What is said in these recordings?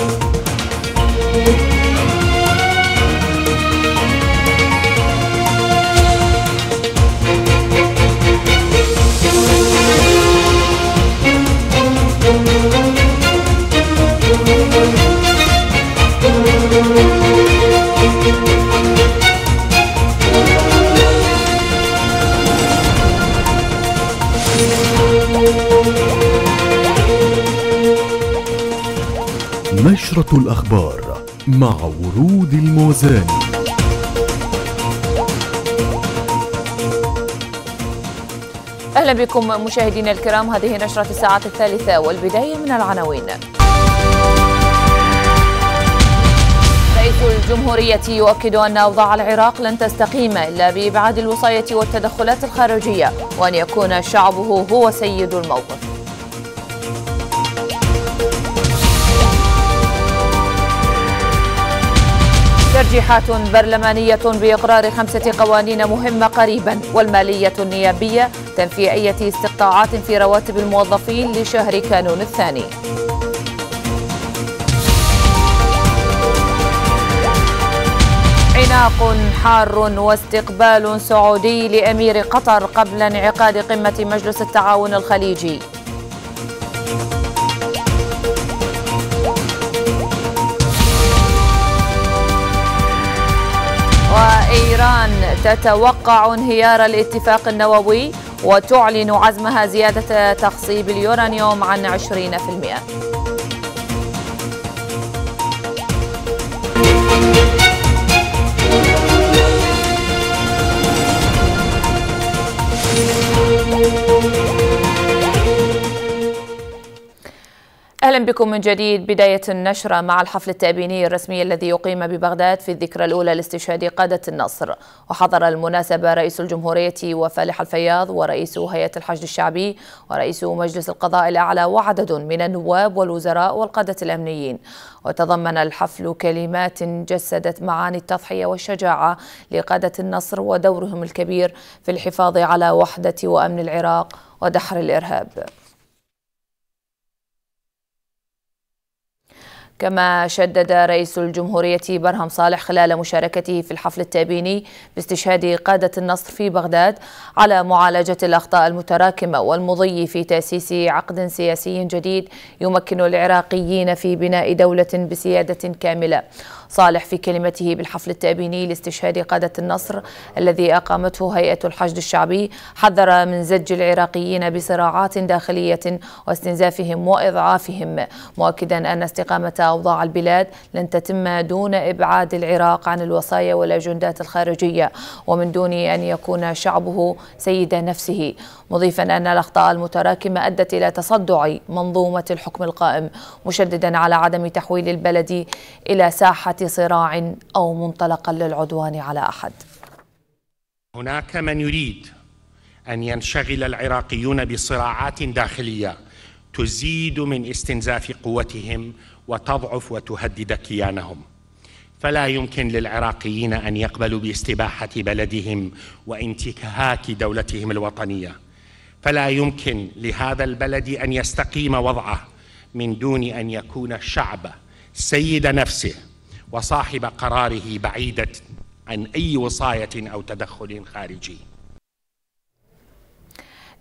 Thank you. نشرة الأخبار مع ورود الموزاني أهلا بكم مشاهدينا الكرام هذه نشرة الساعة الثالثة والبداية من العناوين رئيس الجمهورية يؤكد أن أوضاع العراق لن تستقيم إلا بإبعاد الوصاية والتدخلات الخارجية وأن يكون شعبه هو سيد الموقف ترجيحات برلمانية بإقرار خمسة قوانين مهمة قريبا والمالية النيابية تنفي أي استقطاعات في رواتب الموظفين لشهر كانون الثاني عناق حار واستقبال سعودي لأمير قطر قبل انعقاد قمة مجلس التعاون الخليجي إيران تتوقع انهيار الاتفاق النووي وتعلن عزمها زيادة تخصيب اليورانيوم عن 20% أهلا بكم من جديد بداية النشرة مع الحفل التأبيني الرسمي الذي يقيم ببغداد في الذكرى الأولى لاستشهاد قادة النصر وحضر المناسبة رئيس الجمهورية وفالح الفياض ورئيس هيئة الحشد الشعبي ورئيس مجلس القضاء الأعلى وعدد من النواب والوزراء والقادة الأمنيين وتضمن الحفل كلمات جسدت معاني التضحية والشجاعة لقادة النصر ودورهم الكبير في الحفاظ على وحدة وأمن العراق ودحر الإرهاب كما شدد رئيس الجمهورية برهم صالح خلال مشاركته في الحفل التابيني باستشهاد قادة النصر في بغداد على معالجة الأخطاء المتراكمة والمضي في تأسيس عقد سياسي جديد يمكن العراقيين في بناء دولة بسيادة كاملة صالح في كلمته بالحفل التأبيني لاستشهاد قادة النصر الذي أقامته هيئة الحشد الشعبي حذر من زج العراقيين بصراعات داخلية واستنزافهم وإضعافهم مؤكدا أن استقامة أوضاع البلاد لن تتم دون إبعاد العراق عن الوصايا والأجندات الخارجية ومن دون أن يكون شعبه سيد نفسه مضيفا أن الأخطاء المتراكمة أدت إلى تصدع منظومة الحكم القائم مشددا على عدم تحويل البلد إلى ساحة صراع أو منطلقا للعدوان على أحد هناك من يريد أن ينشغل العراقيون بصراعات داخلية تزيد من استنزاف قوتهم وتضعف وتهدد كيانهم فلا يمكن للعراقيين أن يقبلوا باستباحة بلدهم وانتهاك دولتهم الوطنية فلا يمكن لهذا البلد أن يستقيم وضعه من دون أن يكون الشعب سيد نفسه وصاحب قراره بعيدة عن أي وصاية أو تدخل خارجي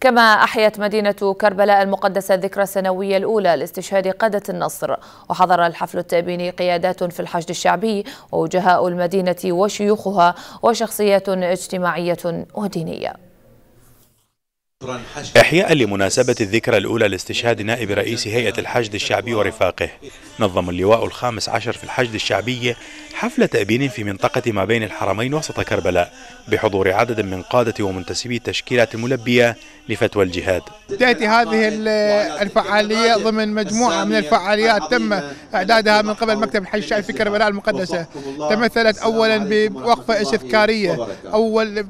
كما أحيت مدينة كربلاء المقدسة الذكرى السنوية الأولى لاستشهاد قادة النصر وحضر الحفل التأبيني قيادات في الحشد الشعبي ووجهاء المدينة وشيوخها وشخصيات اجتماعية ودينية إحياء لمناسبة الذكرى الأولى لاستشهاد نائب رئيس هيئة الحشد الشعبي ورفاقه نظم اللواء الخامس عشر في الحشد الشعبية حفل تأبين في منطقة ما بين الحرمين وسط كربلاء بحضور عدد من قادة ومنتسبي التشكيلات الملبية لفتوى الجهاد تأتي هذه الفعالية ضمن مجموعة من الفعاليات تم إعدادها من قبل مكتب الحج الشعبي في كربلاء المقدسة تمثلت أولا بوقفة استذكارية أول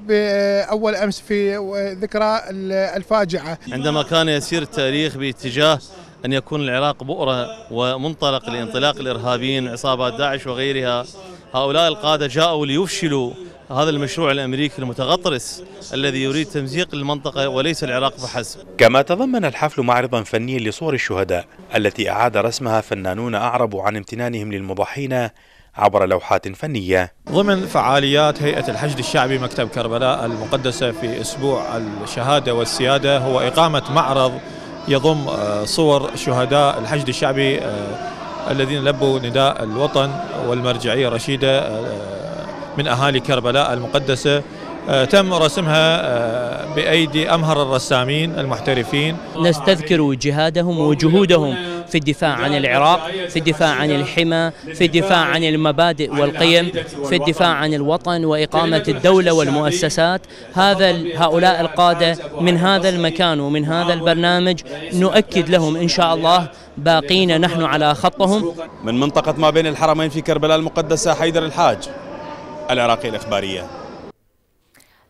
أول أمس في ذكرى الفاجعة عندما كان يسير التاريخ باتجاه أن يكون العراق بؤرة ومنطلق لانطلاق الإرهابيين عصابات داعش وغيرها هؤلاء القادة جاءوا ليفشلوا هذا المشروع الامريكي المتغطرس الذي يريد تمزيق المنطقه وليس العراق فحسب. كما تضمن الحفل معرضا فنيا لصور الشهداء التي اعاد رسمها فنانون اعربوا عن امتنانهم للمضحين عبر لوحات فنية ضمن فعاليات هيئة الحشد الشعبي مكتب كربلاء المقدسة في أسبوع الشهادة والسيادة هو إقامة معرض يضم آه، صور شهداء الحشد الشعبي آه، الذين لبوا نداء الوطن والمرجعية الرشيدة آه، من أهالي كربلاء المقدسة تم رسمها بأيدي أمهر الرسامين المحترفين نستذكر جهادهم وجهودهم في الدفاع عن العراق في الدفاع عن الحمى في الدفاع عن المبادئ والقيم في الدفاع عن الوطن وإقامة الدولة والمؤسسات هذا هؤلاء القادة من هذا المكان ومن هذا البرنامج نؤكد لهم إن شاء الله باقينا نحن على خطهم من منطقة ما بين الحرمين في كربلاء المقدسة حيدر الحاج العراقي الإخبارية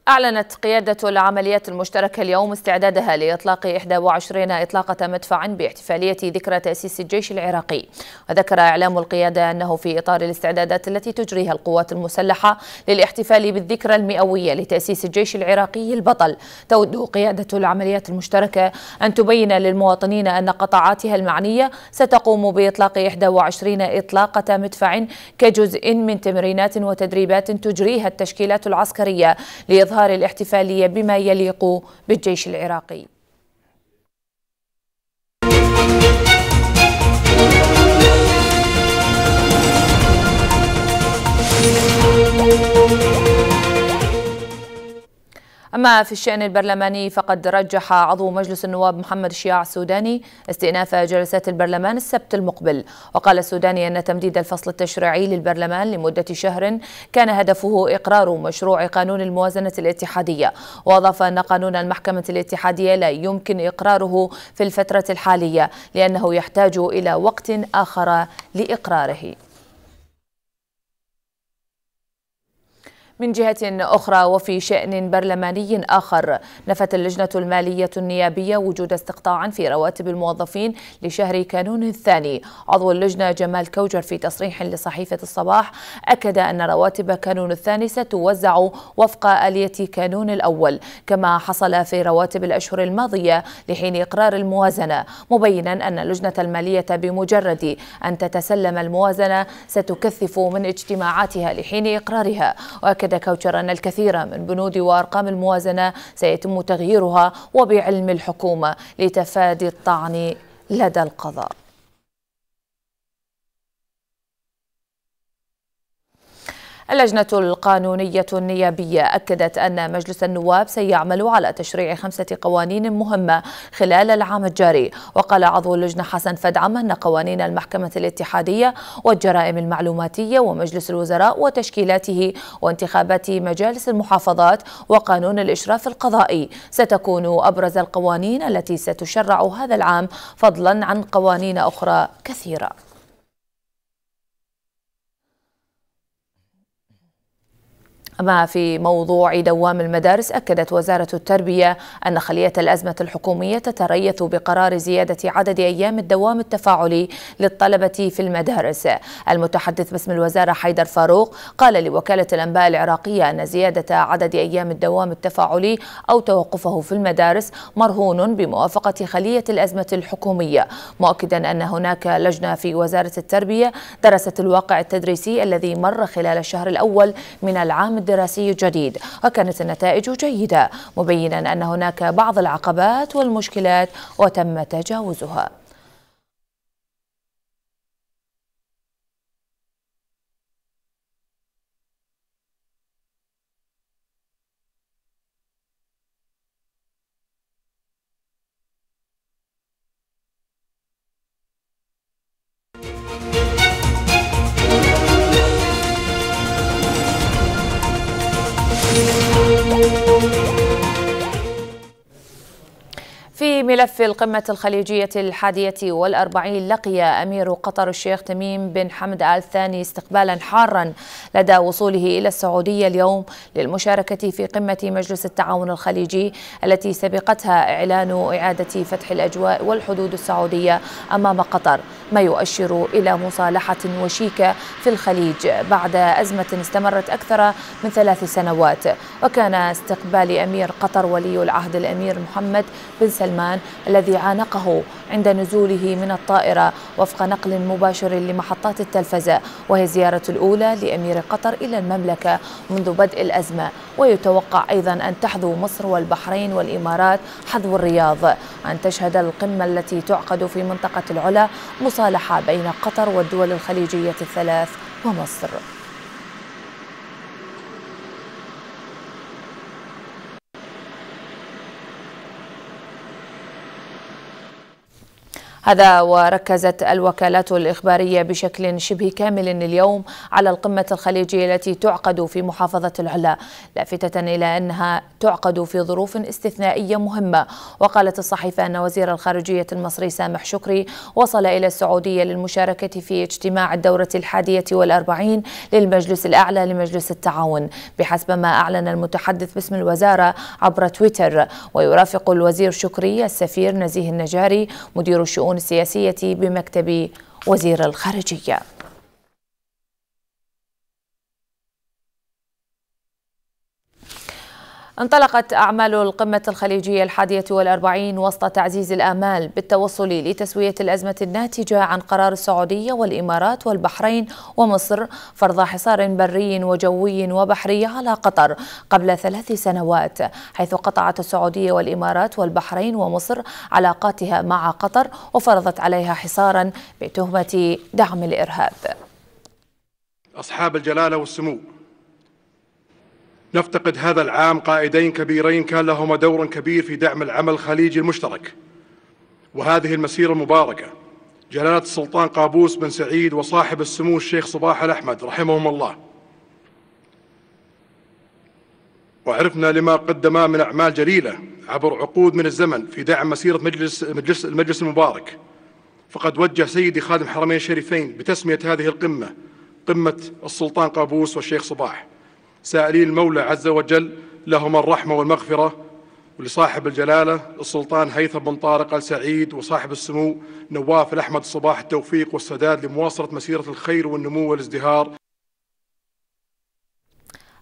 أعلنت قيادة العمليات المشتركة اليوم استعدادها لإطلاق 21 إطلاقة مدفع باحتفالية ذكرى تأسيس الجيش العراقي وذكر إعلام القيادة أنه في إطار الاستعدادات التي تجريها القوات المسلحة للاحتفال بالذكرى المئوية لتأسيس الجيش العراقي البطل تود قيادة العمليات المشتركة أن تبين للمواطنين أن قطاعاتها المعنية ستقوم بإطلاق 21 إطلاقة مدفع كجزء من تمرينات وتدريبات تجريها التشكيلات العسكرية لإظهار إظهار الاحتفالية بما يليق بالجيش العراقي أما في الشأن البرلماني فقد رجح عضو مجلس النواب محمد شياع السوداني استئناف جلسات البرلمان السبت المقبل وقال السوداني أن تمديد الفصل التشريعي للبرلمان لمدة شهر كان هدفه إقرار مشروع قانون الموازنة الاتحادية وأضاف أن قانون المحكمة الاتحادية لا يمكن إقراره في الفترة الحالية لأنه يحتاج إلى وقت آخر لإقراره من جهة أخرى وفي شأن برلماني آخر نفت اللجنة المالية النيابية وجود استقطاع في رواتب الموظفين لشهر كانون الثاني عضو اللجنة جمال كوجر في تصريح لصحيفة الصباح أكد أن رواتب كانون الثاني ستوزع وفق آلية كانون الأول كما حصل في رواتب الأشهر الماضية لحين إقرار الموازنة مبينا أن اللجنة المالية بمجرد أن تتسلم الموازنة ستكثف من اجتماعاتها لحين إقرارها وأكد أكد كوتشر أن الكثير من بنود وأرقام الموازنة سيتم تغييرها وبعلم الحكومة لتفادي الطعن لدى القضاء اللجنة القانونية النيابية أكدت أن مجلس النواب سيعمل على تشريع خمسة قوانين مهمة خلال العام الجاري وقال عضو اللجنة حسن فدعم أن قوانين المحكمة الاتحادية والجرائم المعلوماتية ومجلس الوزراء وتشكيلاته وانتخابات مجالس المحافظات وقانون الإشراف القضائي ستكون أبرز القوانين التي ستشرع هذا العام فضلا عن قوانين أخرى كثيرة أما في موضوع دوام المدارس أكدت وزارة التربية أن خلية الأزمة الحكومية تتريث بقرار زيادة عدد أيام الدوام التفاعلي للطلبة في المدارس المتحدث باسم الوزارة حيدر فاروق قال لوكالة الأنباء العراقية أن زيادة عدد أيام الدوام التفاعلي أو توقفه في المدارس مرهون بموافقة خلية الأزمة الحكومية مؤكدا أن هناك لجنة في وزارة التربية درست الواقع التدريسي الذي مر خلال الشهر الأول من العام دراسي جديد وكانت النتائج جيدة مبينا أن هناك بعض العقبات والمشكلات وتم تجاوزها ملف القمة الخليجية الحادية والأربعين لقي أمير قطر الشيخ تميم بن حمد آل ثاني استقبالا حارا لدى وصوله إلى السعودية اليوم للمشاركة في قمة مجلس التعاون الخليجي التي سبقتها إعلان إعادة فتح الأجواء والحدود السعودية أمام قطر ما يؤشر إلى مصالحة وشيكة في الخليج بعد أزمة استمرت أكثر من ثلاث سنوات وكان استقبال أمير قطر ولي العهد الأمير محمد بن سلمان الإنسان الذي عانقه عند نزوله من الطائرة وفق نقل مباشر لمحطات التلفزة وهي الزيارة الأولى لأمير قطر إلى المملكة منذ بدء الأزمة ويتوقع أيضا أن تحذو مصر والبحرين والإمارات حذو الرياض أن تشهد القمة التي تعقد في منطقة العلا مصالحة بين قطر والدول الخليجية الثلاث ومصر هذا وركزت الوكالات الإخبارية بشكل شبه كامل اليوم على القمة الخليجية التي تعقد في محافظة العلا لافتة إلى أنها تعقد في ظروف استثنائية مهمة وقالت الصحيفة أن وزير الخارجية المصري سامح شكري وصل إلى السعودية للمشاركة في اجتماع الدورة الحادية والأربعين للمجلس الأعلى لمجلس التعاون بحسب ما أعلن المتحدث باسم الوزارة عبر تويتر ويرافق الوزير شكري السفير نزيه النجاري مدير الشؤون السياسية بمكتب وزير الخارجية انطلقت أعمال القمة الخليجية الحادية والأربعين وسط تعزيز الآمال بالتوصل لتسوية الأزمة الناتجة عن قرار السعودية والإمارات والبحرين ومصر فرض حصار بري وجوي وبحري على قطر قبل ثلاث سنوات حيث قطعت السعودية والإمارات والبحرين ومصر علاقاتها مع قطر وفرضت عليها حصارا بتهمة دعم الإرهاب أصحاب الجلالة والسمو نفتقد هذا العام قائدين كبيرين كان لهما دور كبير في دعم العمل الخليجي المشترك وهذه المسيرة المباركة جلالة السلطان قابوس بن سعيد وصاحب السمو الشيخ صباح الأحمد رحمهم الله وعرفنا لما قدما من أعمال جليلة عبر عقود من الزمن في دعم مسيرة مجلس, مجلس المجلس المبارك فقد وجه سيدي خادم الحرمين الشريفين بتسمية هذه القمة قمة السلطان قابوس والشيخ صباح سائلين المولى عز وجل لهم الرحمة والمغفرة ولصاحب الجلالة السلطان هيثم بن طارق آل سعيد وصاحب السمو نواف الأحمد صباح التوفيق والسداد لمواصلة مسيرة الخير والنمو والازدهار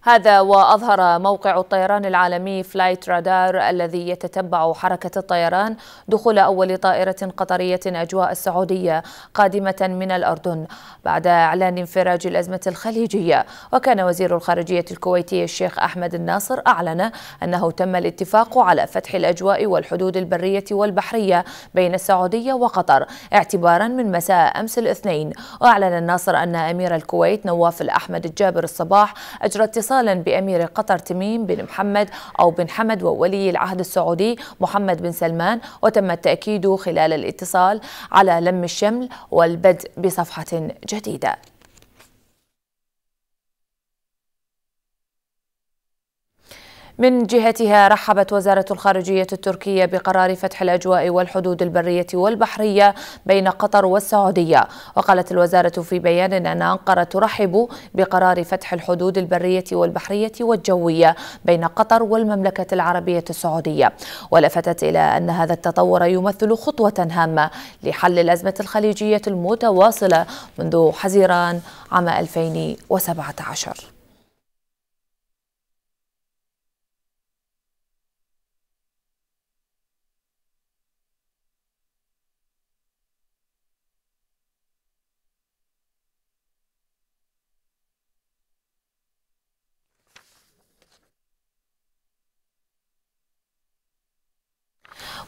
هذا وأظهر موقع الطيران العالمي فلايت رادار الذي يتتبع حركة الطيران دخول أول طائرة قطرية أجواء السعودية قادمة من الأردن بعد إعلان انفراج الأزمة الخليجية وكان وزير الخارجية الكويتي الشيخ أحمد الناصر أعلن أنه تم الاتفاق على فتح الأجواء والحدود البرية والبحرية بين السعودية وقطر اعتبارا من مساء أمس الاثنين وأعلن الناصر أن أمير الكويت نواف الأحمد الجابر الصباح أجرى اتصال اتصالا بأمير قطر تميم بن محمد أو بن حمد وولي العهد السعودي محمد بن سلمان وتم التأكيد خلال الاتصال على لم الشمل والبدء بصفحة جديدة من جهتها رحبت وزارة الخارجية التركية بقرار فتح الأجواء والحدود البرية والبحرية بين قطر والسعودية وقالت الوزارة في بيان أن أنقرة ترحب بقرار فتح الحدود البرية والبحرية والجوية بين قطر والمملكة العربية السعودية ولفتت إلى أن هذا التطور يمثل خطوة هامة لحل الأزمة الخليجية المتواصلة منذ حزيران عام 2017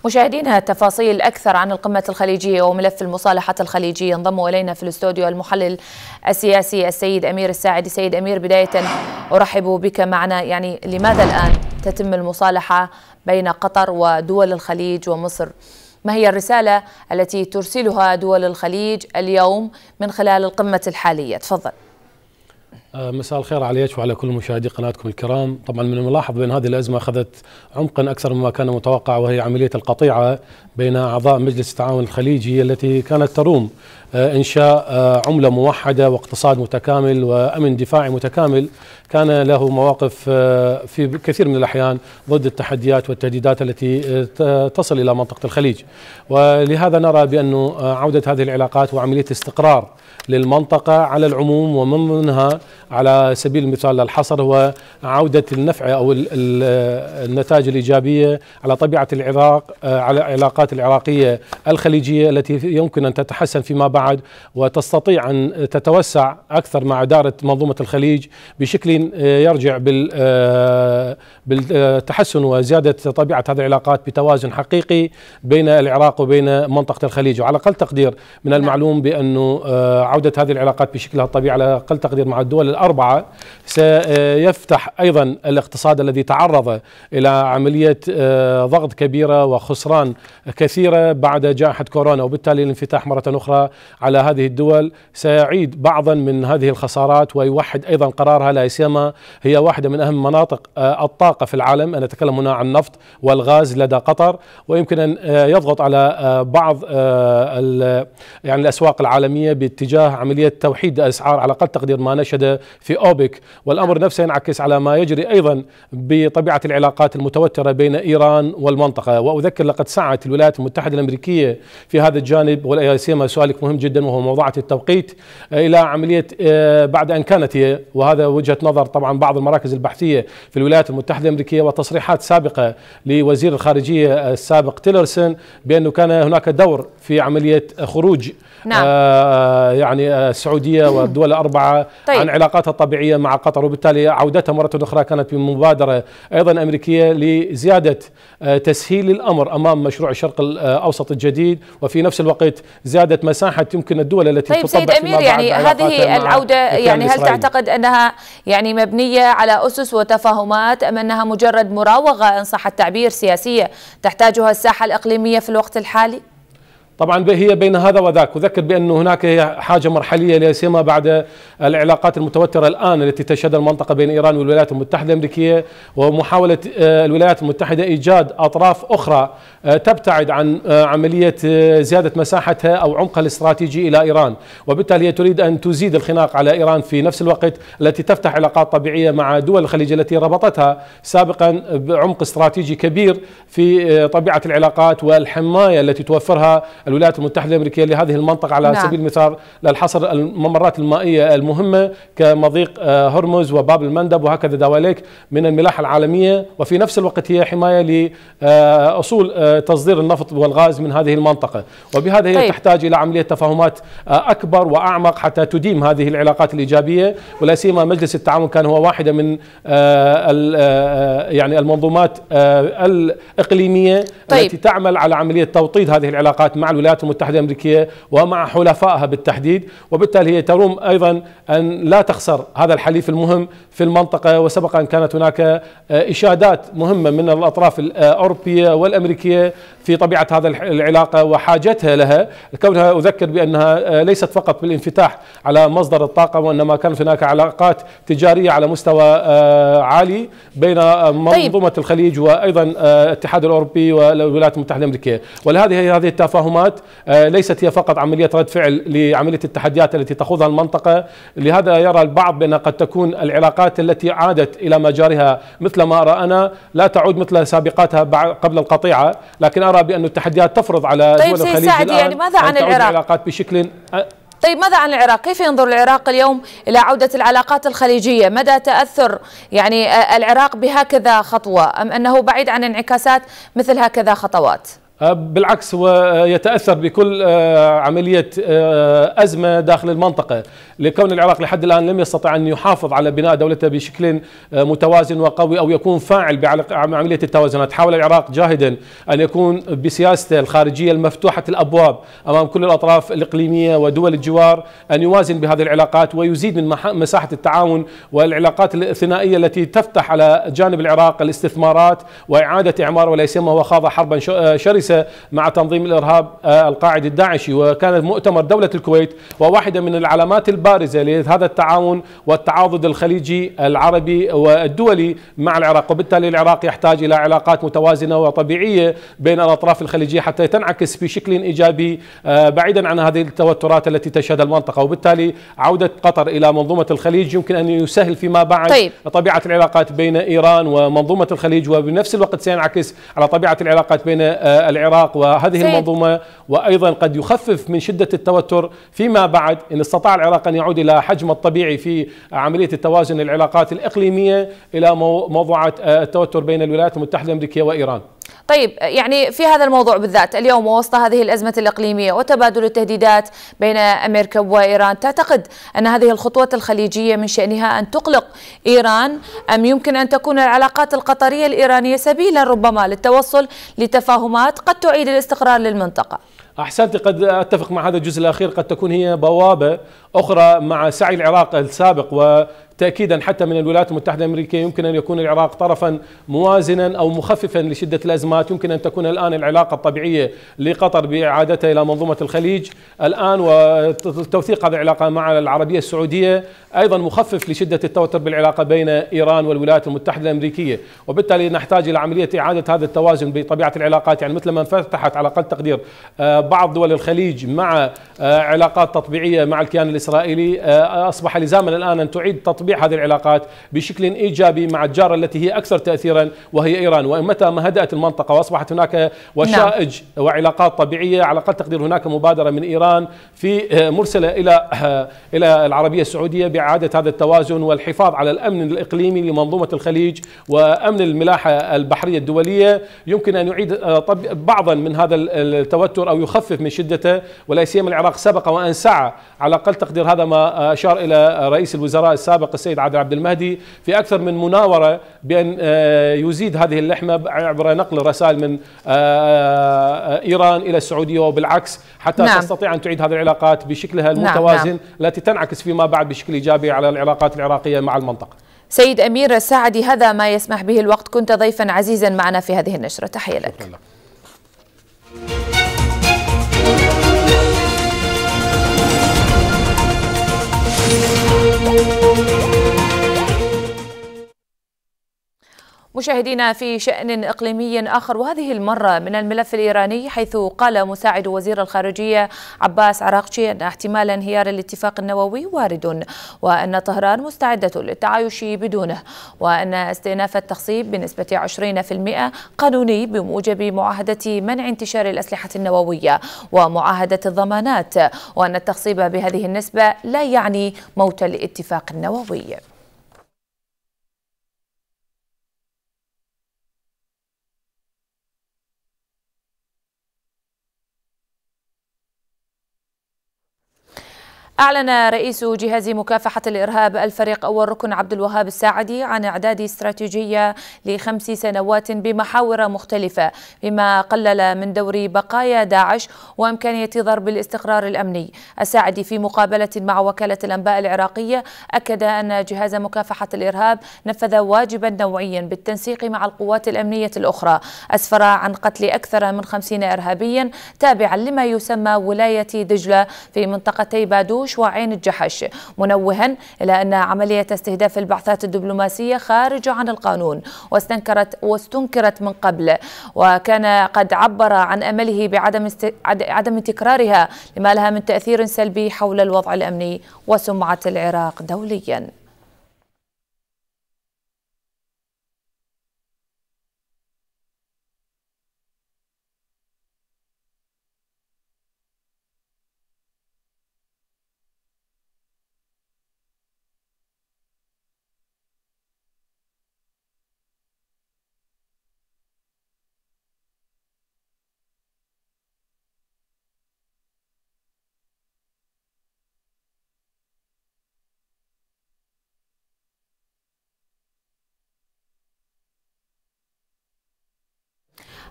مشاهدينا تفاصيل أكثر عن القمة الخليجية وملف المصالحة الخليجية انضم إلينا في الاستوديو المحلل السياسي السيد أمير الساعدي سيد أمير بداية أرحب بك معنا يعني لماذا الآن تتم المصالحة بين قطر ودول الخليج ومصر ما هي الرسالة التي ترسلها دول الخليج اليوم من خلال القمة الحالية تفضل آه، مساء الخير عليك وعلى كل مشاهدي قناتكم الكرام طبعا من الملاحظ بأن هذه الأزمة أخذت عمقا أكثر مما كان متوقع وهي عملية القطيعة بين أعضاء مجلس التعاون الخليجي التي كانت تروم آه، انشاء آه، عمله موحده واقتصاد متكامل وامن دفاعي متكامل كان له مواقف آه، في كثير من الاحيان ضد التحديات والتهديدات التي تصل الى منطقه الخليج ولهذا نرى بأن عوده هذه العلاقات وعمليه استقرار للمنطقه على العموم ومن على سبيل المثال للحصر هو عوده النفع او النتائج الايجابيه على طبيعه العراق على العلاقات العراقيه الخليجيه التي يمكن ان تتحسن فيما بعد بعد وتستطيع أن تتوسع أكثر مع إدارة منظومة الخليج بشكل آه، يرجع آه، بالتحسن وزيادة طبيعة هذه العلاقات بتوازن حقيقي بين العراق وبين منطقة الخليج وعلى أقل تقدير من نعم. المعلوم بأنه آه، عودة هذه العلاقات بشكلها الطبيعي على أقل تقدير مع الدول الأربعة سيفتح أيضا الاقتصاد الذي تعرض إلى عملية ضغط كبيرة وخسران كثيرة بعد جائحة كورونا وبالتالي الانفتاح مرة أخرى على هذه الدول سيعيد بعضا من هذه الخسارات ويوحد أيضا قرارها لا سيما هي واحدة من أهم مناطق آه، الطاقة في العالم أنا أتكلم هنا عن النفط والغاز لدى قطر ويمكن أن آه، يضغط على آه، بعض يعني الأسواق العالمية باتجاه عملية توحيد الأسعار على أقل تقدير ما نشد في أوبك والأمر نعم. نفسه ينعكس على ما يجري أيضا بطبيعة العلاقات المتوترة بين إيران والمنطقة وأذكر لقد سعت الولايات المتحدة الأمريكية في هذا الجانب ولا سيما سؤالك مهم جدا وهو موضوعة التوقيت آه، إلى عملية آه، بعد أن كانت هي وهذا وجهة نظر طبعا بعض المراكز البحثية في الولايات المتحدة الأمريكية وتصريحات سابقة لوزير الخارجية آه، السابق تيلرسون بأنه كان هناك دور في عملية خروج نعم. آه, آه، يعني آه، السعودية والدول الأربعة طيب. عن علاقاتها الطبيعية مع قطر وبالتالي عودتها مرة أخرى كانت بمبادرة أيضا أمريكية لزيادة آه تسهيل الأمر أمام مشروع الشرق الأوسط آه، الجديد وفي نفس الوقت زيادة مساحة يمكن الدول التي طيب سيد أمير يعني هذه العودة يعني هل إسرائيل. تعتقد أنها يعني مبنية على أسس وتفاهمات أم أنها مجرد مراوغة إن صح التعبير سياسية تحتاجها الساحة الإقليمية في الوقت الحالي؟ طبعا هي بين هذا وذاك أذكر بأن هناك حاجة مرحلية لا سيما بعد العلاقات المتوترة الآن التي تشهدها المنطقة بين إيران والولايات المتحدة الأمريكية ومحاولة آه، الولايات المتحدة إيجاد أطراف أخرى آه، تبتعد عن آه، عملية زيادة مساحتها أو عمقها الاستراتيجي إلى إيران وبالتالي هي تريد أن تزيد الخناق على إيران في نفس الوقت التي تفتح علاقات طبيعية مع دول الخليج التي ربطتها سابقا بعمق استراتيجي كبير في طبيعة العلاقات والحماية التي توفرها الولايات المتحدة الأمريكية لهذه المنطقة على نعم. سبيل المثال للحصر الممرات المائية المهمة كمضيق آه، هرمز وباب المندب وهكذا دواليك من الملاحة العالمية وفي نفس الوقت هي حماية لأصول آه، آه، تصدير النفط والغاز من هذه المنطقة وبهذا هي طيب. تحتاج إلى عملية تفاهمات أكبر وأعمق حتى تديم هذه العلاقات الإيجابية ولا سيما مجلس التعاون كان هو واحدة من يعني المنظومات الإقليمية طيب. التي تعمل على عملية توطيد هذه العلاقات مع الولايات المتحدة الأمريكية ومع حلفائها بالتحديد وبالتالي هي تروم أيضا أن لا تخسر هذا الحليف المهم في المنطقة وسبق أن كانت هناك آه، إشادات مهمة من الأطراف الأوروبية والأمريكية في طبيعة هذا العلاقة وحاجتها لها كونها أذكر بأنها آه، ليست فقط بالانفتاح على مصدر الطاقة وإنما كانت هناك علاقات تجارية على مستوى آه، عالي بين طيب. منظومة طيب. الخليج وأيضا الاتحاد الأوروبي والولايات المتحدة الأمريكية ولهذه هذه التفاهمات التوسعات آه، ليست هي فقط عملية رد فعل لعملية التحديات التي تخوضها المنطقة لهذا يرى البعض بأن قد تكون العلاقات التي عادت إلى مجارها مثل ما أرى أنا لا تعود مثل سابقاتها قبل القطيعة لكن أرى بأن التحديات تفرض على طيب دول الخليج يعني الآن يعني ماذا عن العراق؟ العلاقات بشكل آه، طيب ماذا عن العراق؟ كيف ينظر العراق اليوم إلى عودة العلاقات الخليجية؟ مدى تأثر يعني آه، العراق بهكذا خطوة أم أنه بعيد عن انعكاسات مثل هكذا خطوات؟ آه، بالعكس هو آه، يتاثر بكل آه، عمليه ازمه داخل المنطقه لكون العراق لحد الان لم يستطع ان يحافظ على بناء دولته بشكل متوازن وقوي او يكون فاعل بعمليه التوازنات حاول العراق جاهدا ان يكون بسياسته الخارجيه المفتوحه الابواب امام كل الاطراف الاقليميه ودول الجوار ان يوازن بهذه العلاقات ويزيد من مساحه التعاون والعلاقات الثنائيه التي تفتح على جانب العراق الاستثمارات واعاده اعمار ولا سيما هو خاض حربا شرسه السادسة مع تنظيم الإرهاب آه، القاعدة الداعشي وكان مؤتمر دولة الكويت وواحدة من العلامات البارزة لهذا التعاون والتعاضد الخليجي العربي والدولي مع العراق وبالتالي العراق يحتاج إلى علاقات متوازنة وطبيعية بين الأطراف الخليجية حتى تنعكس بشكل إيجابي آه، بعيدا عن هذه التوترات التي تشهدها المنطقة وبالتالي عودة قطر إلى منظومة الخليج يمكن أن يسهل فيما بعد طيب. طبيعة العلاقات بين إيران ومنظومة الخليج وبنفس الوقت سينعكس على طبيعة العلاقات بين العراق آه، العراق وهذه سيد. المنظومة وأيضا قد يخفف من شدة التوتر فيما بعد إن استطاع العراق أن يعود إلى حجمه الطبيعي في عملية التوازن العلاقات الإقليمية إلى موضوعة آه، التوتر بين الولايات المتحدة الأمريكية وإيران طيب يعني في هذا الموضوع بالذات اليوم وسط هذه الأزمة الإقليمية وتبادل التهديدات بين أمريكا وإيران تعتقد أن هذه الخطوة الخليجية من شأنها أن تقلق إيران أم يمكن أن تكون العلاقات القطرية الإيرانية سبيلا ربما للتوصل لتفاهمات قد تعيد الاستقرار للمنطقة احسنت قد اتفق مع هذا الجزء الاخير قد تكون هي بوابه اخرى مع سعي العراق السابق و تأكيدا حتى من الولايات المتحدة الأمريكية يمكن أن يكون العراق طرفا موازنا أو مخففا لشدة الأزمات يمكن أن تكون الآن العلاقة الطبيعية لقطر بإعادتها إلى منظومة الخليج الآن وتوثيق هذه العلاقة مع العربية السعودية أيضا مخفف لشدة التوتر بالعلاقة بين إيران والولايات المتحدة الأمريكية وبالتالي نحتاج إلى عملية إعادة هذا التوازن بطبيعة العلاقات يعني مثل ما انفتحت على أقل تقدير آه، بعض دول الخليج مع آه، علاقات تطبيعية مع الكيان الإسرائيلي آه، أصبح لزاما الآن أن تعيد تطبيع تطبيع هذه العلاقات بشكل ايجابي مع الجاره التي هي اكثر تاثيرا وهي ايران ومتى ما هدات المنطقه واصبحت هناك وشائج نعم. وعلاقات طبيعيه على اقل تقدير هناك مبادره من ايران في آه، مرسله الى آه، الى العربيه السعوديه باعاده هذا التوازن والحفاظ على الامن الاقليمي لمنظومه الخليج وامن الملاحه البحريه الدوليه يمكن ان يعيد آه، بعضا من هذا التوتر او يخفف من شدته ولا سيما العراق سبق وان سعى على اقل تقدير هذا ما اشار الى رئيس الوزراء السابق السيد عادل عبد المهدي في أكثر من مناورة بأن آه، يزيد هذه اللحمة عبر نقل رسائل من آه، آه، إيران إلى السعودية وبالعكس حتى نعم. تستطيع أن تعيد هذه العلاقات بشكلها نعم، المتوازن نعم. التي تنعكس فيما بعد بشكل إيجابي على العلاقات العراقية مع المنطقة سيد أمير السعدي هذا ما يسمح به الوقت كنت ضيفا عزيزا معنا في هذه النشرة تحية لك Música مشاهدينا في شأن إقليمي آخر وهذه المرة من الملف الإيراني حيث قال مساعد وزير الخارجية عباس عراقشي أن احتمال انهيار الاتفاق النووي وارد وأن طهران مستعدة للتعايش بدونه وأن استئناف التخصيب بنسبة 20% قانوني بموجب معاهدة منع انتشار الأسلحة النووية ومعاهدة الضمانات وأن التخصيب بهذه النسبة لا يعني موت الاتفاق النووي أعلن رئيس جهاز مكافحة الإرهاب الفريق أول ركن عبد الوهاب الساعدي عن إعداد استراتيجية لخمس سنوات بمحاور مختلفة بما قلل من دور بقايا داعش وإمكانية ضرب الاستقرار الأمني الساعدي في مقابلة مع وكالة الأنباء العراقية أكد أن جهاز مكافحة الإرهاب نفذ واجبا نوعيا بالتنسيق مع القوات الأمنية الأخرى أسفر عن قتل أكثر من خمسين إرهابيا تابعا لما يسمى ولاية دجلة في منطقتي بادوش الوشوش وعين الجحش منوها إلى أن عملية استهداف البعثات الدبلوماسية خارجة عن القانون واستنكرت واستنكرت من قبل وكان قد عبر عن أمله بعدم است... عدم تكرارها لما لها من تأثير سلبي حول الوضع الأمني وسمعة العراق دولياً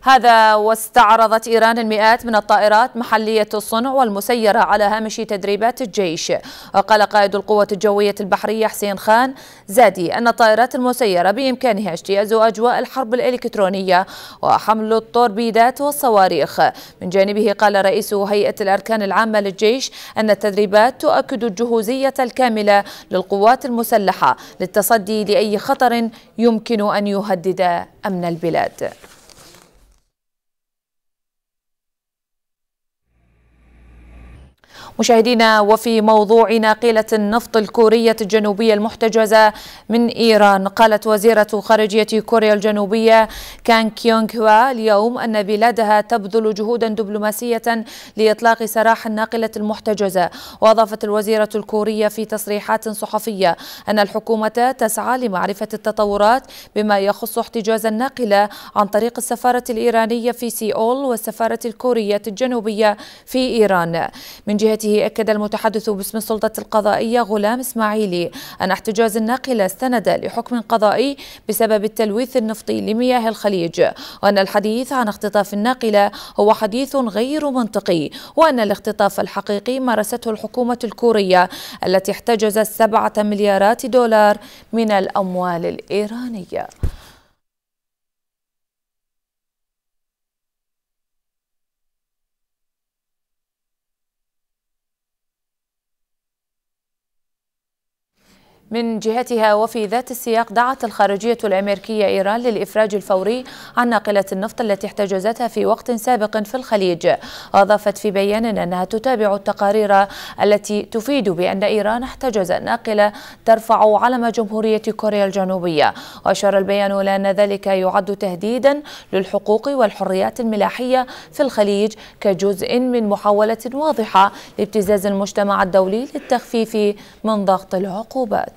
هذا واستعرضت إيران المئات من الطائرات محلية الصنع والمسيرة على هامش تدريبات الجيش وقال قائد القوة الجوية البحرية حسين خان زادي أن الطائرات المسيرة بإمكانها اجتياز أجواء الحرب الإلكترونية وحمل التوربيدات والصواريخ من جانبه قال رئيس هيئة الأركان العامة للجيش أن التدريبات تؤكد الجهوزية الكاملة للقوات المسلحة للتصدي لأي خطر يمكن أن يهدد أمن البلاد مشاهدينا وفي موضوع ناقلة النفط الكورية الجنوبية المحتجزة من إيران قالت وزيرة خارجية كوريا الجنوبية كان كيونغ هوا اليوم أن بلادها تبذل جهودا دبلوماسية لإطلاق سراح الناقلة المحتجزة وأضافت الوزيرة الكورية في تصريحات صحفية أن الحكومة تسعى لمعرفة التطورات بما يخص احتجاز الناقلة عن طريق السفارة الإيرانية في سيول والسفارة الكورية الجنوبية في إيران من جهة بوقته أكد المتحدث باسم السلطة القضائية غلام إسماعيلي أن احتجاز الناقلة استند لحكم قضائي بسبب التلويث النفطي لمياه الخليج وأن الحديث عن اختطاف الناقلة هو حديث غير منطقي وأن الاختطاف الحقيقي مارسته الحكومة الكورية التي احتجزت سبعة مليارات دولار من الأموال الإيرانية من جهتها وفي ذات السياق دعت الخارجية الأمريكية إيران للإفراج الفوري عن ناقلة النفط التي احتجزتها في وقت سابق في الخليج أضافت في بيان أنها تتابع التقارير التي تفيد بأن إيران احتجز ناقلة ترفع علم جمهورية كوريا الجنوبية وأشار البيان إلى أن ذلك يعد تهديدا للحقوق والحريات الملاحية في الخليج كجزء من محاولة واضحة لابتزاز المجتمع الدولي للتخفيف من ضغط العقوبات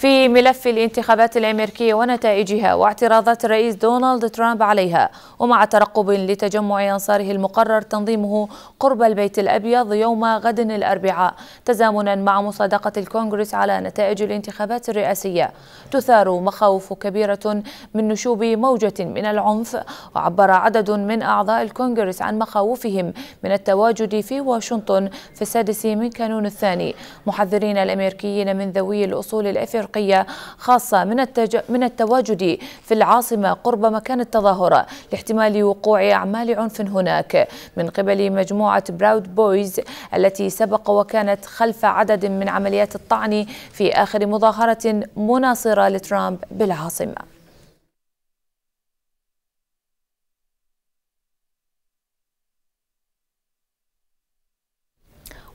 في ملف الانتخابات الأمريكية ونتائجها واعتراضات الرئيس دونالد ترامب عليها ومع ترقب لتجمع أنصاره المقرر تنظيمه قرب البيت الأبيض يوم غد الأربعاء تزامنا مع مصادقة الكونغرس على نتائج الانتخابات الرئاسية تثار مخاوف كبيرة من نشوب موجة من العنف وعبر عدد من أعضاء الكونغرس عن مخاوفهم من التواجد في واشنطن في السادس من كانون الثاني محذرين الأمريكيين من ذوي الأصول الأفريقية شرقية خاصة من, التج... من التواجد في العاصمة قرب مكان التظاهرة لاحتمال وقوع أعمال عنف هناك من قبل مجموعة براود بويز التي سبق وكانت خلف عدد من عمليات الطعن في آخر مظاهرة مناصرة لترامب بالعاصمة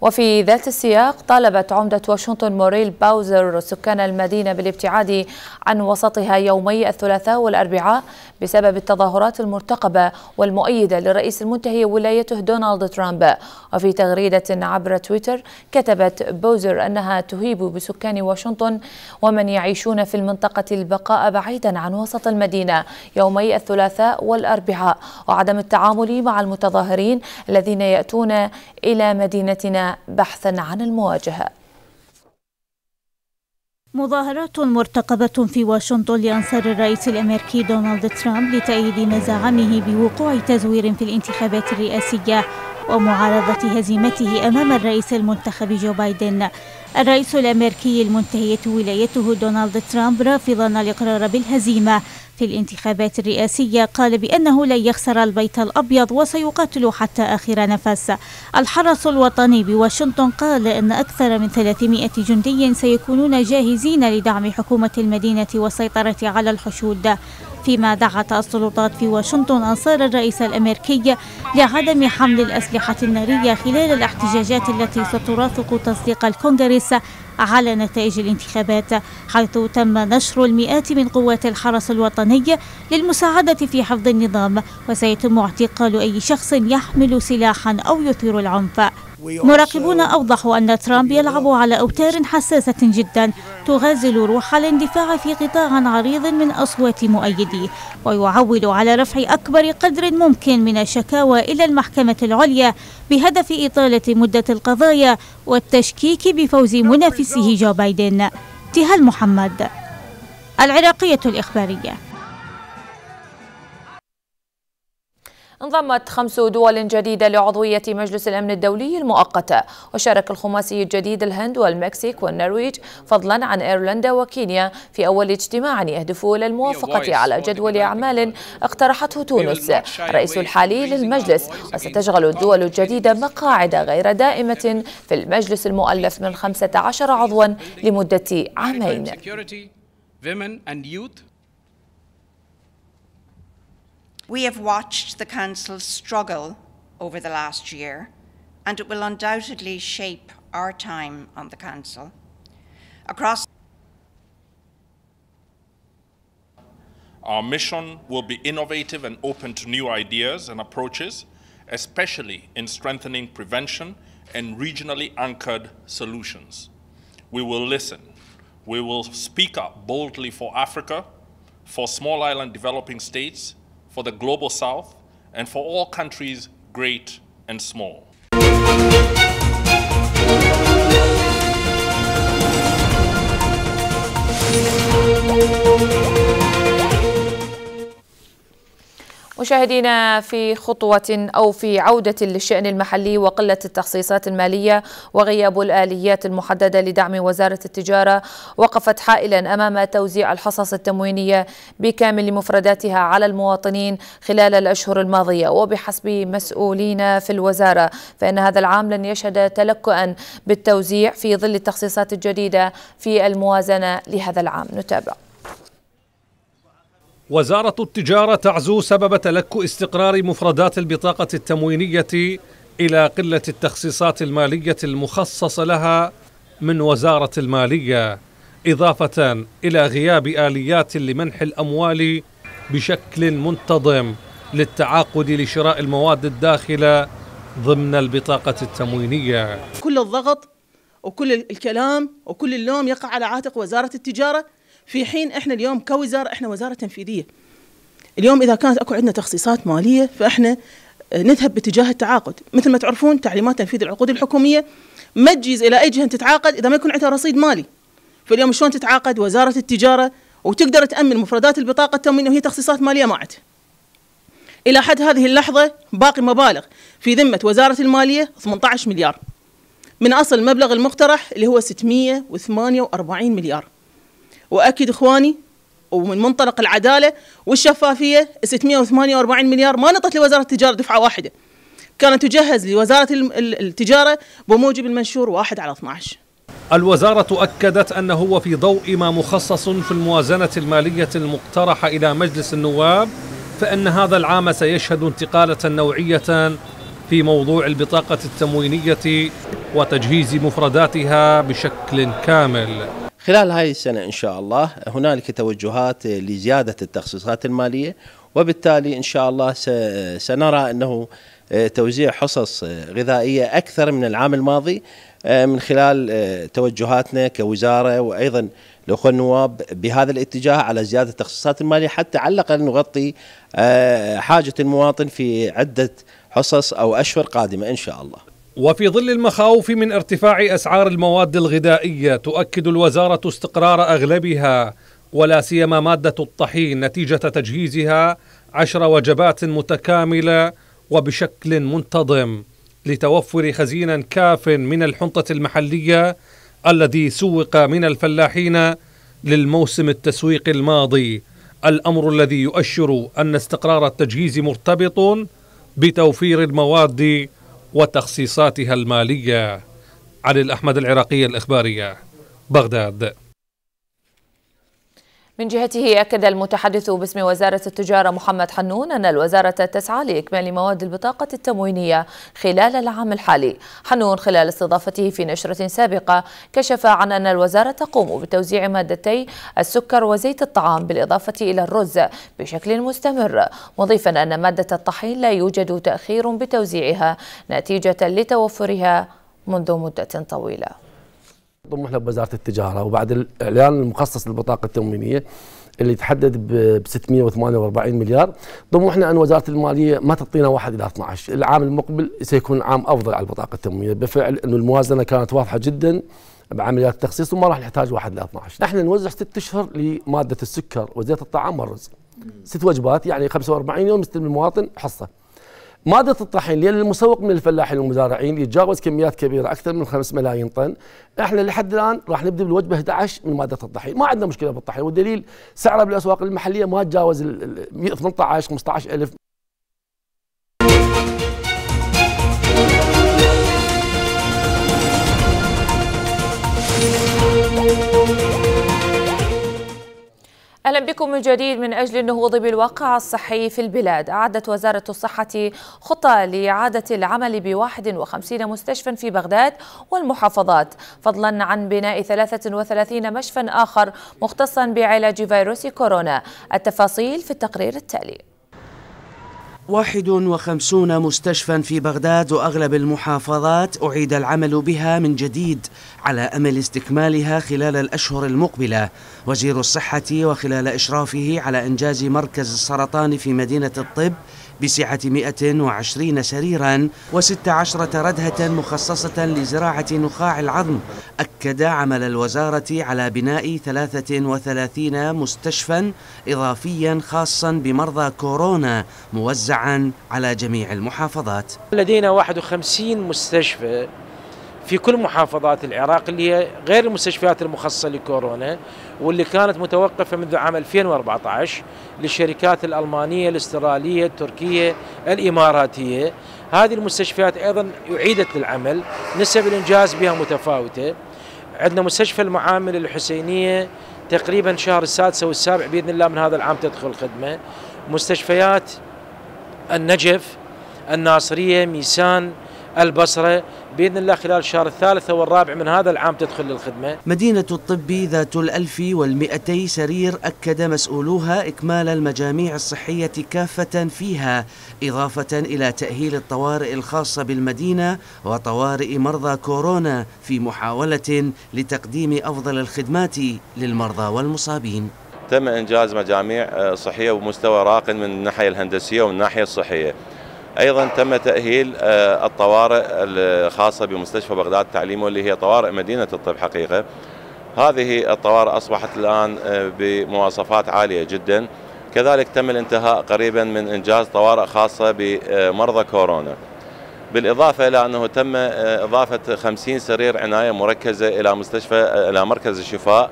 وفي ذات السياق طالبت عمدة واشنطن موريل باوزر سكان المدينة بالابتعاد عن وسطها يومي الثلاثاء والأربعاء بسبب التظاهرات المرتقبة والمؤيدة للرئيس المنتهي ولايته دونالد ترامب وفي تغريدة عبر تويتر كتبت باوزر أنها تهيب بسكان واشنطن ومن يعيشون في المنطقة البقاء بعيدا عن وسط المدينة يومي الثلاثاء والأربعاء وعدم التعامل مع المتظاهرين الذين يأتون إلى مدينتنا بحثا عن المواجهه مظاهرات مرتقبة في واشنطن لأنصار الرئيس الأمريكي دونالد ترامب لتأييد مزاعمه بوقوع تزوير في الانتخابات الرئاسية ومعارضة هزيمته أمام الرئيس المنتخب جو بايدن الرئيس الأمريكي المنتهية ولايته دونالد ترامب رافضا الإقرار بالهزيمة في الانتخابات الرئاسية قال بأنه لن يخسر البيت الأبيض وسيقاتل حتى آخر نفس الحرس الوطني بواشنطن قال أن أكثر من 300 جندي سيكونون جاهزين لدعم حكومة المدينة والسيطرة على الحشود فيما دعت السلطات في واشنطن أنصار الرئيس الأمريكي لعدم حمل الأسلحة النارية خلال الاحتجاجات التي سترافق تصديق الكونغرس على نتائج الانتخابات حيث تم نشر المئات من قوات الحرس الوطني للمساعدة في حفظ النظام وسيتم اعتقال أي شخص يحمل سلاحا أو يثير العنف مراقبون أوضحوا أن ترامب يلعب على أوتار حساسة جدا تغازل روح الاندفاع في قطاع عريض من أصوات مؤيديه ويعول على رفع أكبر قدر ممكن من الشكاوى إلى المحكمة العليا بهدف إطالة مدة القضايا والتشكيك بفوز منافسه جو بايدن تها محمد العراقية الإخبارية انضمت خمس دول جديدة لعضوية مجلس الأمن الدولي المؤقتة وشارك الخماسي الجديد الهند والمكسيك والنرويج فضلا عن إيرلندا وكينيا في أول اجتماع يهدف إلى الموافقة على جدول أعمال اقترحته تونس الرئيس الحالي للمجلس وستشغل الدول الجديدة مقاعد غير دائمة في المجلس المؤلف من 15 عضوا لمدة عامين We have watched the Council struggle over the last year, and it will undoubtedly shape our time on the Council. Across Our mission will be innovative and open to new ideas and approaches, especially in strengthening prevention and regionally anchored solutions. We will listen. We will speak up boldly for Africa, for small island developing states, for the global south, and for all countries, great and small. مشاهدينا في خطوة أو في عودة للشأن المحلي وقلة التخصيصات المالية وغياب الآليات المحددة لدعم وزارة التجارة وقفت حائلا أمام توزيع الحصص التموينية بكامل مفرداتها على المواطنين خلال الأشهر الماضية وبحسب مسؤولين في الوزارة فإن هذا العام لن يشهد تلكؤا بالتوزيع في ظل التخصيصات الجديدة في الموازنة لهذا العام نتابع وزارة التجارة تعزو سبب تلك استقرار مفردات البطاقة التموينية إلى قلة التخصيصات المالية المخصصة لها من وزارة المالية إضافة إلى غياب آليات لمنح الأموال بشكل منتظم للتعاقد لشراء المواد الداخلة ضمن البطاقة التموينية كل الضغط وكل الكلام وكل اللوم يقع على عاتق وزارة التجارة في حين احنا اليوم كوزاره احنا وزاره تنفيذيه اليوم اذا كانت اكو عندنا تخصيصات ماليه فاحنا آه، نذهب باتجاه التعاقد مثل ما تعرفون تعليمات تنفيذ العقود الحكوميه ما تجيز الى اي جهه تتعاقد اذا ما يكون عندها رصيد مالي فاليوم شلون تتعاقد وزاره التجاره وتقدر تامن مفردات البطاقه التموينيه وهي تخصيصات ماليه ما عندها الى حد هذه اللحظه باقي مبالغ في ذمه وزاره الماليه 18 مليار من اصل المبلغ المقترح اللي هو 648 مليار واكد اخواني ومن منطلق العداله والشفافيه 648 مليار ما نطت لوزاره التجاره دفعه واحده كانت تجهز لوزاره التجاره بموجب المنشور 1 على 12 الوزارة أكدت أنه وفي ضوء ما مخصص في الموازنة المالية المقترحة إلى مجلس النواب فإن هذا العام سيشهد انتقالة نوعية في موضوع البطاقة التموينية وتجهيز مفرداتها بشكل كامل خلال هذه السنة إن شاء الله هنالك توجهات لزيادة التخصيصات المالية وبالتالي إن شاء الله سنرى أنه آه، توزيع حصص غذائية أكثر من العام الماضي آه، من خلال آه، توجهاتنا كوزارة وأيضا الأخوة النواب بهذا الاتجاه على زيادة التخصيصات المالية حتى على الأقل نغطي حاجة المواطن في عدة حصص أو أشهر قادمة إن شاء الله وفي ظل المخاوف من ارتفاع اسعار المواد الغذائيه تؤكد الوزاره استقرار اغلبها ولا سيما ماده الطحين نتيجه تجهيزها عشر وجبات متكامله وبشكل منتظم لتوفر خزينا كاف من الحنطه المحليه الذي سوق من الفلاحين للموسم التسويق الماضي الامر الذي يؤشر ان استقرار التجهيز مرتبط بتوفير المواد وتخصيصاتها المالية علي الأحمد العراقية الإخبارية بغداد من جهته أكد المتحدث باسم وزارة التجارة محمد حنون أن الوزارة تسعى لإكمال مواد البطاقة التموينية خلال العام الحالي حنون خلال استضافته في نشرة سابقة كشف عن أن الوزارة تقوم بتوزيع مادتي السكر وزيت الطعام بالإضافة إلى الرز بشكل مستمر مضيفا أن مادة الطحين لا يوجد تأخير بتوزيعها نتيجة لتوفرها منذ مدة طويلة طموح له بوزاره التجاره وبعد الاعلان المخصص للبطاقه التموينيه اللي تحدد ب 648 مليار طموحنا ان وزاره الماليه ما تعطينا واحد الى 12 العام المقبل سيكون عام افضل على البطاقه التموينيه بفعل انه الموازنه كانت واضحه جدا بعمليات التخصيص وما راح نحتاج واحد الى 12 احنا نوزع ست اشهر لماده السكر وزيت الطعام والرز ست وجبات يعني 45 يوم يستلم المواطن حصه مادة الطحين لأن المسوق من الفلاحين والمزارعين يتجاوز كميات كبيرة أكثر من 5 ملايين طن احنا لحد الآن راح نبدأ بالوجبة 11 من مادة الطحين ما عندنا مشكلة بالطحين والدليل سعره بالأسواق المحلية ما تجاوز 18 15 ألف اهلا بكم من جديد من اجل النهوض بالواقع الصحي في البلاد اعدت وزاره الصحه خطه لاعاده العمل ب 51 مستشفى في بغداد والمحافظات فضلا عن بناء 33 مشفى اخر مختصا بعلاج فيروس كورونا التفاصيل في التقرير التالي 51 مستشفى في بغداد وأغلب المحافظات أعيد العمل بها من جديد على أمل استكمالها خلال الأشهر المقبلة وزير الصحة وخلال إشرافه على إنجاز مركز السرطان في مدينة الطب بسعة 120 سريرا و16 ردهة مخصصة لزراعة نخاع العظم أكد عمل الوزارة على بناء 33 مستشفى إضافيا خاصا بمرضى كورونا موزعا على جميع المحافظات لدينا 51 مستشفى في كل محافظات العراق اللي هي غير المستشفيات المخصصة لكورونا واللي كانت متوقفة منذ عام 2014 للشركات الألمانية الاسترالية التركية الإماراتية هذه المستشفيات أيضا أعيدت للعمل نسب الإنجاز بها متفاوتة عندنا مستشفى المعامل الحسينية تقريبا شهر السادس أو السابع بإذن الله من هذا العام تدخل خدمة مستشفيات النجف الناصرية ميسان البصرة باذن الله خلال الشهر الثالث او الرابع من هذا العام تدخل للخدمه. مدينه الطب ذات الألف والمئتي سرير اكد مسؤولوها اكمال المجاميع الصحيه كافه فيها اضافه الى تاهيل الطوارئ الخاصه بالمدينه وطوارئ مرضى كورونا في محاوله لتقديم افضل الخدمات للمرضى والمصابين. تم انجاز مجاميع آه، صحيه بمستوى راق من الناحيه الهندسيه ومن الناحيه الصحيه. ايضا تم تاهيل آه، الطوارئ الخاصه بمستشفى بغداد التعليم واللي هي طوارئ مدينه الطب حقيقه هذه الطوارئ اصبحت الان آه، بمواصفات عاليه جدا كذلك تم الانتهاء قريبا من انجاز طوارئ خاصه بمرضى كورونا بالإضافة إلى أنه تم آه، إضافة 50 سرير عناية مركزة إلى مستشفى إلى مركز الشفاء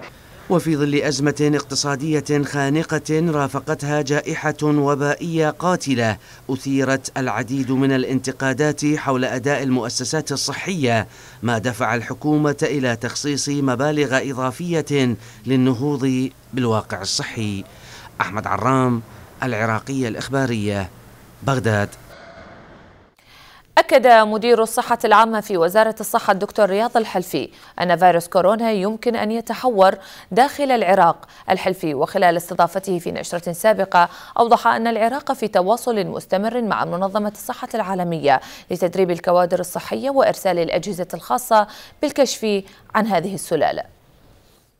وفي ظل أزمة اقتصادية خانقة رافقتها جائحة وبائية قاتلة أثيرت العديد من الانتقادات حول أداء المؤسسات الصحية ما دفع الحكومة إلى تخصيص مبالغ إضافية للنهوض بالواقع الصحي أحمد عرام العراقية الإخبارية بغداد أكد مدير الصحة العامة في وزارة الصحة الدكتور رياض الحلفي أن فيروس كورونا يمكن أن يتحور داخل العراق الحلفي وخلال استضافته في نشرة سابقة أوضح أن العراق في تواصل مستمر مع منظمة الصحة العالمية لتدريب الكوادر الصحية وإرسال الأجهزة الخاصة بالكشف عن هذه السلالة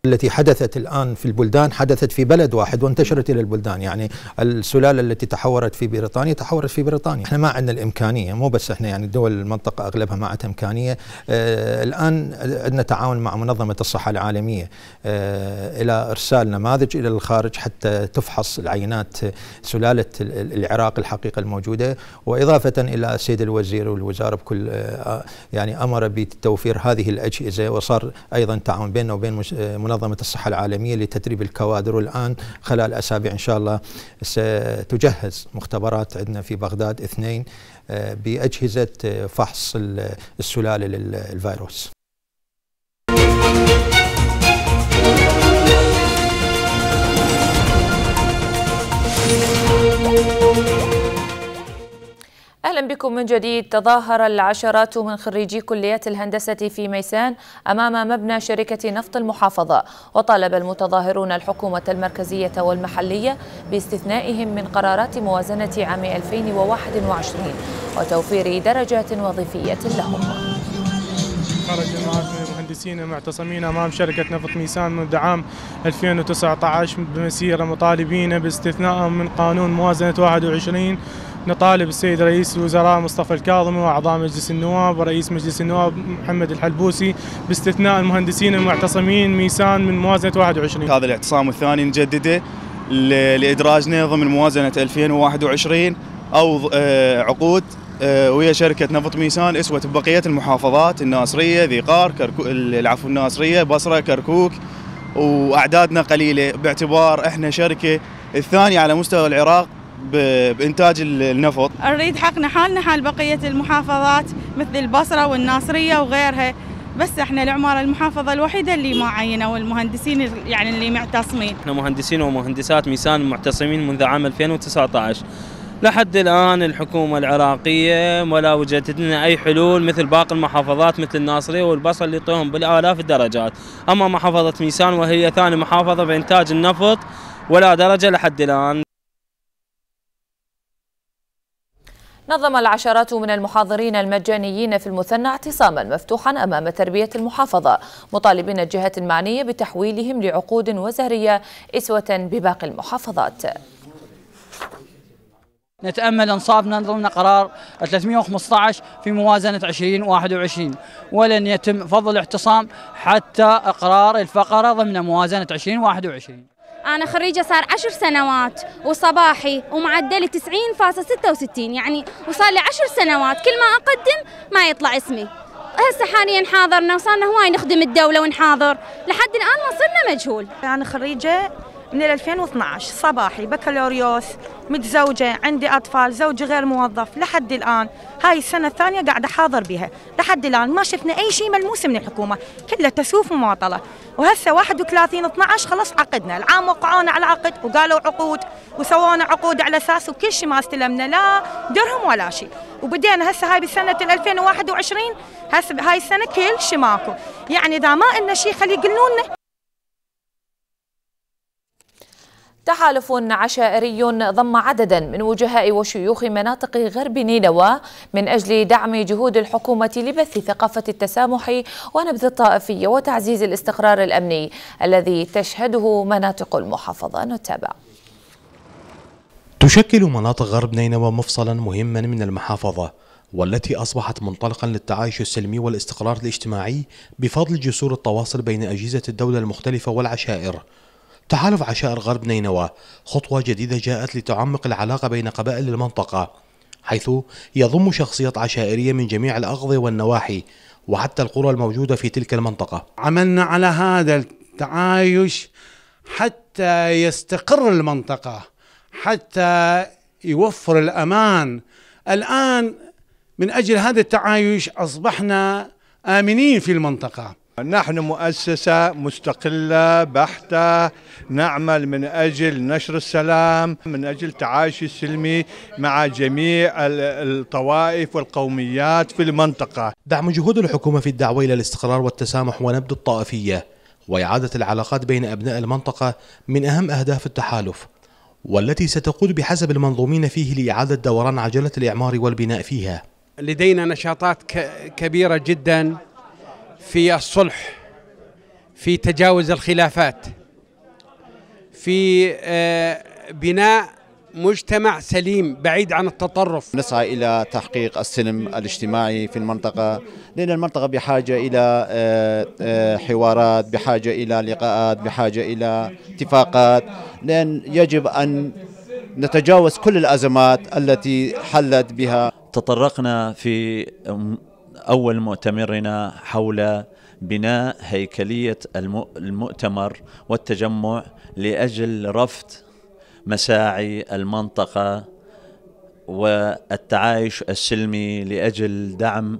التي حدثت الآن في البلدان حدثت في بلد واحد وانتشرت إلى البلدان يعني السلالة التي تحورت في بريطانيا تحورت في بريطانيا احنا ما عندنا الإمكانية مو بس احنا يعني دول المنطقة أغلبها ما عندها إمكانية آه الآن عندنا تعاون مع منظمة الصحة العالمية آه إلى إرسال نماذج إلى الخارج حتى تفحص العينات سلالة العراق الحقيقة الموجودة وإضافة إلى السيد الوزير والوزارة بكل آه يعني أمر بتوفير هذه الأجهزة وصار أيضا تعاون بيننا وبين آه، منظمة منظمه الصحه العالميه لتدريب الكوادر والان خلال اسابيع ان شاء الله ستجهز مختبرات عندنا في بغداد اثنين آه، باجهزه آه، فحص السلاله للفيروس. أهلا بكم من جديد تظاهر العشرات من خريجي كليات الهندسة في ميسان أمام مبنى شركة نفط المحافظة وطالب المتظاهرون الحكومة المركزية والمحلية باستثنائهم من قرارات موازنة عام 2021 وتوفير درجات وظيفية لهم خرج مجموعة من المهندسين المعتصمين أمام شركة نفط ميسان منذ عام 2019 بمسيرة مطالبين باستثنائهم من قانون موازنة 21 نطالب السيد رئيس الوزراء مصطفى الكاظمي واعضاء مجلس النواب ورئيس مجلس النواب محمد الحلبوسي باستثناء المهندسين المعتصمين ميسان من موازنه 21 هذا الاعتصام الثاني نجدده لادراجنا ضمن موازنه 2021 او آه، عقود آه، ويا شركة نفط ميسان اسوة بقيه المحافظات الناصرية ذي قار كركو... العفو الناصرية بصرة كركوك وأعدادنا قليلة باعتبار احنا شركة الثانية على مستوى العراق بانتاج النفط؟ نريد حقنا حالنا حال بقيه المحافظات مثل البصره والناصريه وغيرها بس احنا العماره المحافظه الوحيده اللي ما عينوا المهندسين يعني اللي معتصمين. احنا مهندسين ومهندسات ميسان معتصمين منذ عام 2019. لحد الان الحكومه العراقيه ولا وجدت لنا اي حلول مثل باقي المحافظات مثل الناصريه والبصره اللي يعطوهم بالالاف الدرجات، اما محافظه ميسان وهي ثاني محافظه بانتاج النفط ولا درجه لحد الان. نظم العشرات من المحاضرين المجانيين في المثنى اعتصاما مفتوحا أمام تربية المحافظة مطالبين الجهات المعنية بتحويلهم لعقود وزهرية إسوة بباقي المحافظات نتامل انصافنا ضمن قرار 315 في موازنه 2021 ولن يتم فضل الاعتصام حتى اقرار الفقره ضمن موازنه 2021 أنا خريجة صار عشر سنوات وصباحي ومعدلي تسعين ستة وستين يعني وصار لي عشر سنوات كل ما أقدم ما يطلع اسمي هسه حاليا حاضرنا وصارنا هواي نخدم الدولة ونحاضر لحد الآن ما صرنا مجهول أنا خريجة من 2012 صباحي بكالوريوس متزوجة عندي أطفال زوجي غير موظف لحد الآن هاي السنة الثانية قاعدة حاضر بها لحد الآن ما شفنا أي شيء ملموس من الحكومة كلها تسوف ومماطلة وهسه 31 12 خلص عقدنا العام وقعونا على عقد وقالوا عقود وسوونا عقود على أساس وكل شيء ما استلمنا لا درهم ولا شيء وبدينا هسه هاي بسنة 2021 هسه هاي السنة كل شيء ماكو يعني إذا ما إلنا شيء خلي يقولوا لنا تحالف عشائري ضم عددا من وجهاء وشيوخ مناطق غرب نينوى من أجل دعم جهود الحكومة لبث ثقافة التسامح ونبذ الطائفية وتعزيز الاستقرار الأمني الذي تشهده مناطق المحافظة نتابع تشكل مناطق غرب نينوى مفصلا مهما من المحافظة والتي أصبحت منطلقا للتعايش السلمي والاستقرار الاجتماعي بفضل جسور التواصل بين أجهزة الدولة المختلفة والعشائر تحالف عشائر غرب نينوى خطوة جديدة جاءت لتعمق العلاقة بين قبائل المنطقة حيث يضم شخصيات عشائرية من جميع الأقضي والنواحي وحتى القرى الموجودة في تلك المنطقة عملنا على هذا التعايش حتى يستقر المنطقة حتى يوفر الأمان الآن من أجل هذا التعايش أصبحنا آمنين في المنطقة نحن مؤسسة مستقلة بحتة نعمل من أجل نشر السلام من أجل تعايش السلمي مع جميع الطوائف والقوميات في المنطقة دعم جهود الحكومة في الدعوة إلى الاستقرار والتسامح ونبذ الطائفية وإعادة العلاقات بين أبناء المنطقة من أهم أهداف التحالف والتي ستقود بحسب المنظومين فيه لإعادة دوران عجلة الإعمار والبناء فيها لدينا نشاطات كبيرة جداً في الصلح في تجاوز الخلافات في آه، بناء مجتمع سليم بعيد عن التطرف نسعى إلى تحقيق السلم الاجتماعي في المنطقة لأن المنطقة بحاجة إلى آه، آه، حوارات بحاجة إلى لقاءات بحاجة إلى اتفاقات لأن يجب أن نتجاوز كل الأزمات التي حلت بها تطرقنا في أول مؤتمرنا حول بناء هيكلية المؤتمر والتجمع لأجل رفض مساعي المنطقة والتعايش السلمي لأجل دعم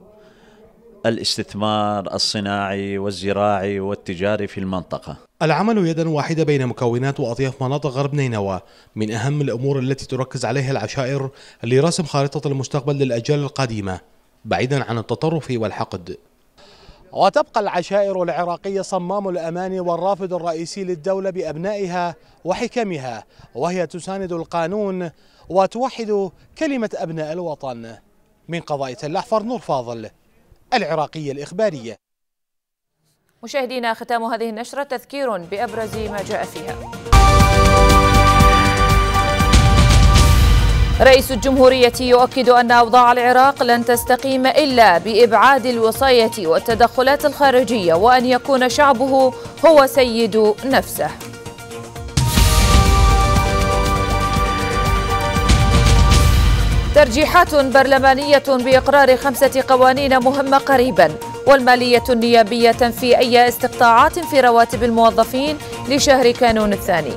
الاستثمار الصناعي والزراعي والتجاري في المنطقة العمل يدا واحدة بين مكونات وأطياف مناطق غرب نينوى من أهم الأمور التي تركز عليها العشائر لرسم خارطة المستقبل للأجيال القادمة بعيدا عن التطرف والحقد وتبقى العشائر العراقية صمام الأمان والرافد الرئيسي للدولة بأبنائها وحكمها وهي تساند القانون وتوحد كلمة أبناء الوطن من قضاء تلحفر نور فاضل العراقية الإخبارية مشاهدينا ختام هذه النشرة تذكير بأبرز ما جاء فيها رئيس الجمهورية يؤكد أن أوضاع العراق لن تستقيم إلا بإبعاد الوصاية والتدخلات الخارجية وأن يكون شعبه هو سيد نفسه ترجيحات برلمانية بإقرار خمسة قوانين مهمة قريبا والمالية النيابية في أي استقطاعات في رواتب الموظفين لشهر كانون الثاني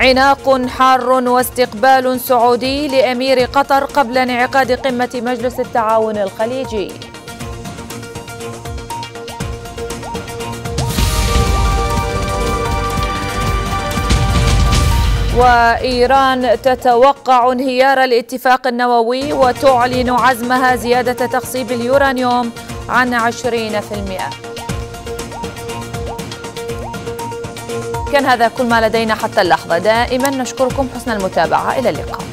عناق حار واستقبال سعودي لامير قطر قبل انعقاد قمه مجلس التعاون الخليجي وإيران تتوقع انهيار الاتفاق النووي وتعلن عزمها زيادة تخصيب اليورانيوم عن 20% كان هذا كل ما لدينا حتى اللحظة دائما نشكركم حسن المتابعة إلى اللقاء